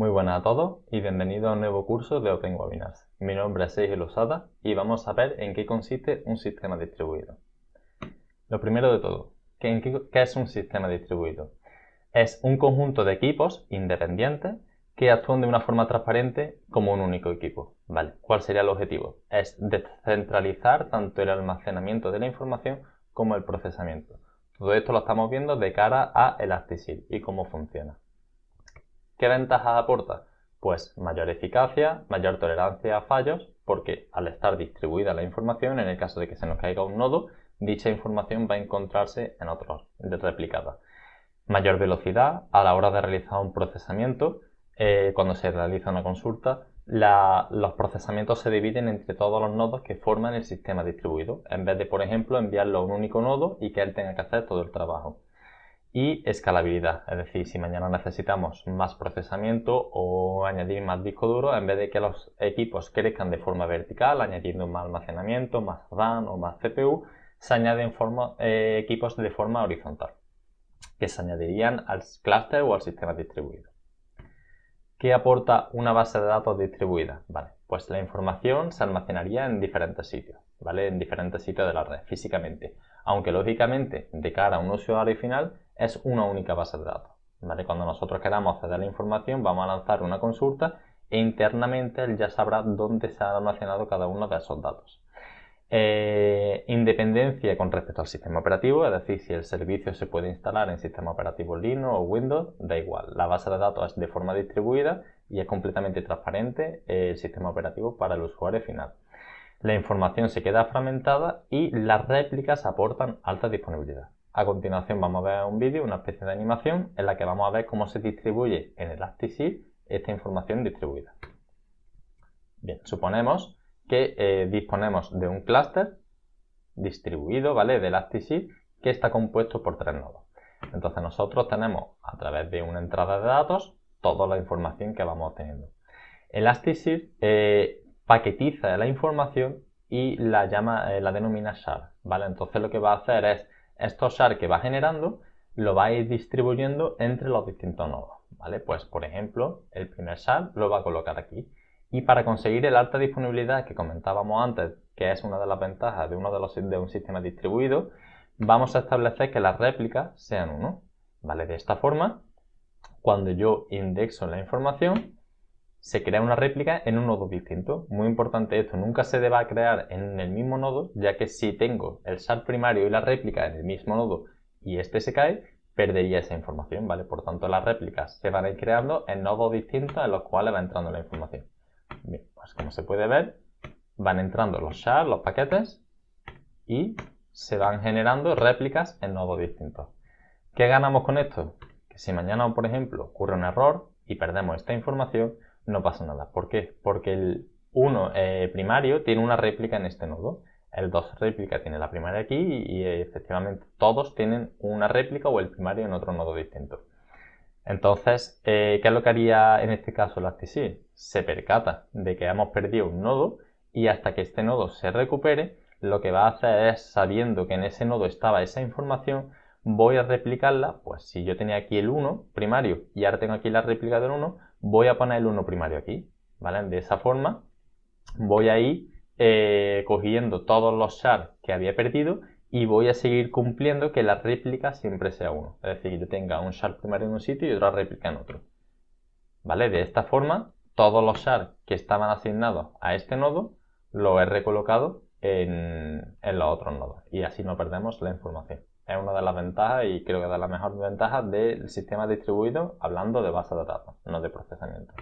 Muy buenas a todos y bienvenidos a un nuevo curso de Open Webinars. Mi nombre es Sergio Osada y vamos a ver en qué consiste un sistema distribuido. Lo primero de todo, ¿qué, es un sistema distribuido? Es un conjunto de equipos independientes que actúan de una forma transparente como un único equipo. ¿Cuál sería el objetivo? Es descentralizar tanto el almacenamiento de la información como el procesamiento. Todo esto lo estamos viendo de cara a Elasticsearch y cómo funciona. ¿Qué ventajas aporta? Pues mayor eficacia, mayor tolerancia a fallos, porque al estar distribuida la información, en el caso de que se nos caiga un nodo, dicha información va a encontrarse en otros replicada. Mayor velocidad a la hora de realizar un procesamiento, eh, cuando se realiza una consulta, los procesamientos se dividen entre todos los nodos que forman el sistema distribuido, en vez de, por ejemplo, enviarlo a un único nodo y que él tenga que hacer todo el trabajo y escalabilidad, es decir, si mañana necesitamos más procesamiento o añadir más disco duro, en vez de que los equipos crezcan de forma vertical, añadiendo más almacenamiento, más RAM o más CPU, se añaden eh, equipos de forma horizontal, que se añadirían al cluster o al sistema distribuido. ¿Qué aporta una base de datos distribuida? Vale, pues la información se almacenaría en diferentes sitios, ¿vale? En diferentes sitios de la red, físicamente. Aunque lógicamente, de cara a un usuario final, es una única base de datos. Cuando nosotros queramos acceder a la información, vamos a lanzar una consulta e internamente él ya sabrá dónde se ha almacenado cada uno de esos datos. Eh, independencia con respecto al sistema operativo, es decir, si el servicio se puede instalar en sistema operativo Linux o Windows, da igual. La base de datos es de forma distribuida y es completamente transparente eh, el sistema operativo para el usuario final. La información se queda fragmentada y las réplicas aportan alta disponibilidad. A continuación vamos a ver un vídeo, una especie de animación, en la que vamos a ver cómo se distribuye en Elasticsearch esta información distribuida. Bien, suponemos que eh, disponemos de un clúster distribuido, ¿vale? De Elasticsearch, que está compuesto por tres nodos. Entonces nosotros tenemos, a través de una entrada de datos, toda la información que vamos teniendo. Elasticsearch eh, paquetiza la información y la llama, eh, la denomina shard, ¿vale? Entonces lo que va a hacer es estos SAR que va generando lo va a ir distribuyendo entre los distintos nodos, ¿vale? Pues, por ejemplo, el primer SAR lo va a colocar aquí. Y para conseguir el alta disponibilidad que comentábamos antes, que es una de las ventajas de, uno de, los, de un sistema distribuido, vamos a establecer que las réplicas sean uno, ¿vale? De esta forma, cuando yo indexo la información, se crea una réplica en un nodo distinto. Muy importante esto, nunca se deba crear en el mismo nodo, ya que si tengo el shard primario y la réplica en el mismo nodo y este se cae, perdería esa información, ¿vale? Por tanto, las réplicas se van a ir creando en nodos distintos en los cuales va entrando la información. Bien, pues como se puede ver, van entrando los shards, los paquetes, y se van generando réplicas en nodos distintos. ¿Qué ganamos con esto? Que si mañana, por ejemplo, ocurre un error y perdemos esta información, no pasa nada. ¿Por qué? Porque el 1 eh, primario tiene una réplica en este nodo, el 2 réplica tiene la primaria aquí y, eh, efectivamente todos tienen una réplica o el primario en otro nodo distinto. Entonces, eh, ¿qué es lo que haría en este caso la si Se percata de que hemos perdido un nodo y hasta que este nodo se recupere, lo que va a hacer es, sabiendo que en ese nodo estaba esa información, voy a replicarla, pues si yo tenía aquí el 1 primario y ahora tengo aquí la réplica del 1, voy a poner el 1 primario aquí, ¿vale? De esa forma voy a ir eh, cogiendo todos los shards que había perdido y voy a seguir cumpliendo que la réplica siempre sea 1. Es decir, que yo tenga un shard primario en un sitio y otra réplica en otro. ¿Vale? De esta forma, todos los shards que estaban asignados a este nodo lo he recolocado en, en los otros nodos y así no perdemos la información es una de las ventajas y creo que es la mejor ventaja del sistema distribuido, hablando de base de datos, no de procesamiento.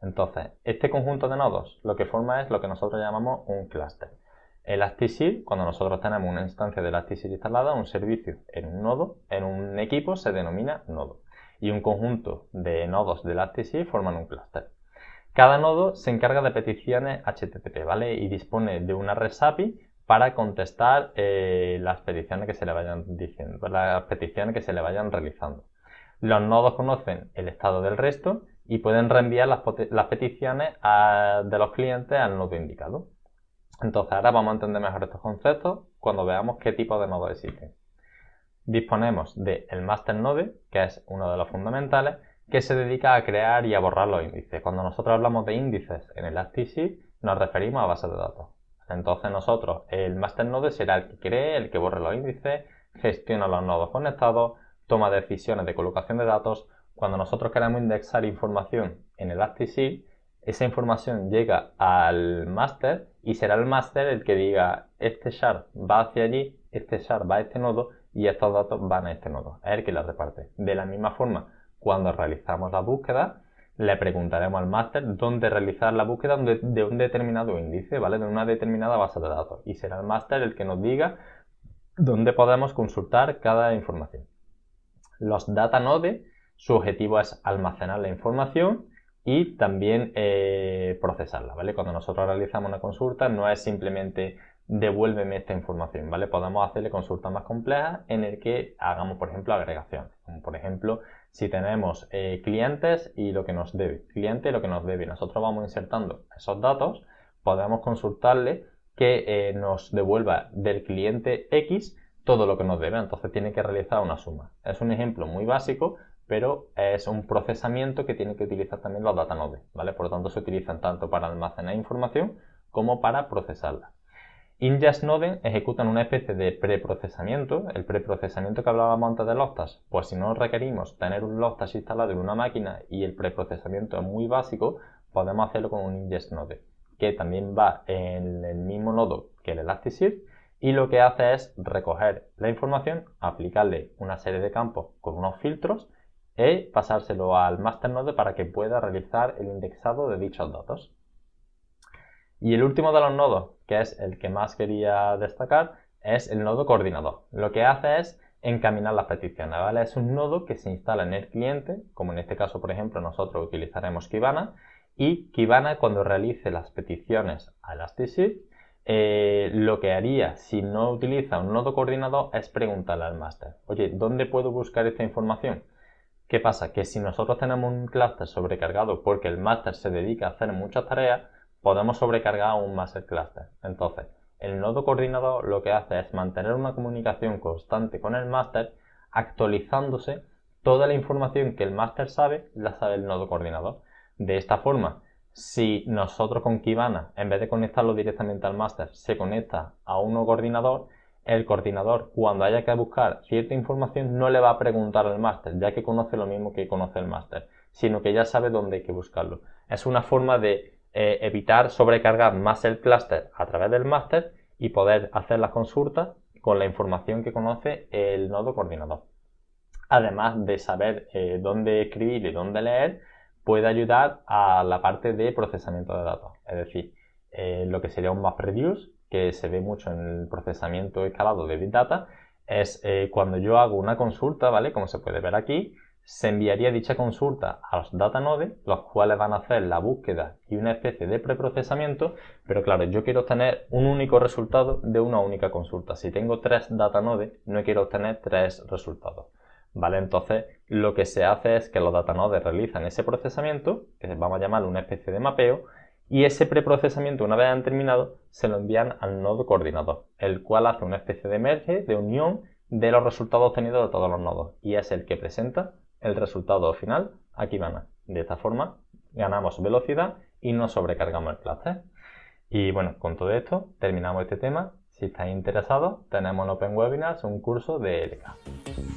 Entonces, este conjunto de nodos lo que forma es lo que nosotros llamamos un clúster. El Elasticsearch cuando nosotros tenemos una instancia de Elasticsearch instalada, un servicio en un nodo, en un equipo se denomina nodo. Y un conjunto de nodos de Elasticsearch forman un clúster. Cada nodo se encarga de peticiones HTTP, ¿vale? Y dispone de una red para contestar eh, las peticiones que se le vayan diciendo, las peticiones que se le vayan realizando. Los nodos conocen el estado del resto y pueden reenviar las, peticiones de los clientes al nodo indicado. Entonces ahora vamos a entender mejor estos conceptos cuando veamos qué tipo de nodos existen. Disponemos del el master node, que es uno de los fundamentales, que se dedica a crear y a borrar los índices. Cuando nosotros hablamos de índices en el Elasticsearch, nos referimos a bases de datos. Entonces nosotros, el node será el que cree, el que borre los índices, gestiona los nodos conectados, toma decisiones de colocación de datos. Cuando nosotros queremos indexar información en el Elasticsearch, esa información llega al master y será el master el que diga este shard va hacia allí, este shard va a este nodo y estos datos van a este nodo. a el que los reparte. De la misma forma, cuando realizamos la búsqueda, le preguntaremos al máster dónde realizar la búsqueda de un determinado índice, ¿vale? De una determinada base de datos. Y será el máster el que nos diga dónde podemos consultar cada información. Los data node, su objetivo es almacenar la información y también eh, procesarla, ¿vale? Cuando nosotros realizamos una consulta no es simplemente devuélveme esta información, ¿vale? Podemos hacerle consultas más complejas en el que hagamos, por ejemplo, agregación. por ejemplo si tenemos eh, clientes y lo que nos debe, cliente lo que nos debe. Nosotros vamos insertando esos datos, podemos consultarle que eh, nos devuelva del cliente X todo lo que nos debe, entonces tiene que realizar una suma. Es un ejemplo muy básico, pero es un procesamiento que tiene que utilizar también los data nodes, ¿vale? Por lo tanto se utilizan tanto para almacenar información como para procesarla. Ingest Node ejecutan una especie de preprocesamiento, el preprocesamiento que hablábamos antes de Loftas, pues si no requerimos tener un Loftas instalado en una máquina y el preprocesamiento es muy básico, podemos hacerlo con un ingest node, que también va en el mismo nodo que el Elasticsearch y lo que hace es recoger la información, aplicarle una serie de campos con unos filtros y pasárselo al Master Node para que pueda realizar el indexado de dichos datos. Y el último de los nodos que es el que más quería destacar, es el nodo coordinador. Lo que hace es encaminar las peticiones, ¿vale? Es un nodo que se instala en el cliente, como en este caso, por ejemplo, nosotros utilizaremos Kibana, y Kibana cuando realice las peticiones a Elasticsearch, eh, lo que haría si no utiliza un nodo coordinador es preguntarle al máster, oye, ¿dónde puedo buscar esta información? ¿Qué pasa? Que si nosotros tenemos un clúster sobrecargado porque el máster se dedica a hacer muchas tareas, podemos sobrecargar a un master cluster. Entonces, el nodo coordinador lo que hace es mantener una comunicación constante con el master. actualizándose toda la información que el master sabe, la sabe el nodo coordinador. De esta forma, si nosotros con Kibana, en vez de conectarlo directamente al master, se conecta a un nodo coordinador, el coordinador cuando haya que buscar cierta información no le va a preguntar al master. ya que conoce lo mismo que conoce el master. sino que ya sabe dónde hay que buscarlo. Es una forma de eh, evitar sobrecargar más el cluster a través del master y poder hacer las consultas con la información que conoce el nodo coordinador. Además de saber eh, dónde escribir y dónde leer, puede ayudar a la parte de procesamiento de datos, es decir, eh, lo que sería un reduce que se ve mucho en el procesamiento escalado de Big Data, es cuando yo hago una consulta, ¿vale? Como se puede ver aquí, se enviaría dicha consulta a los data nodes, los cuales van a hacer la búsqueda y una especie de preprocesamiento, pero claro, yo quiero obtener un único resultado de una única consulta. Si tengo tres data nodes, no quiero obtener tres resultados. ¿Vale? Entonces, lo que se hace es que los data nodes realizan ese procesamiento, que vamos a llamar una especie de mapeo, y ese preprocesamiento, una vez han terminado, se lo envían al nodo coordinador, el cual hace una especie de merge, de unión de los resultados obtenidos de todos los nodos, y es el que presenta el resultado final aquí van De esta forma ganamos velocidad y no sobrecargamos el placer Y bueno, con todo esto terminamos este tema. Si estáis interesados, tenemos en Open Webinars un curso de LK.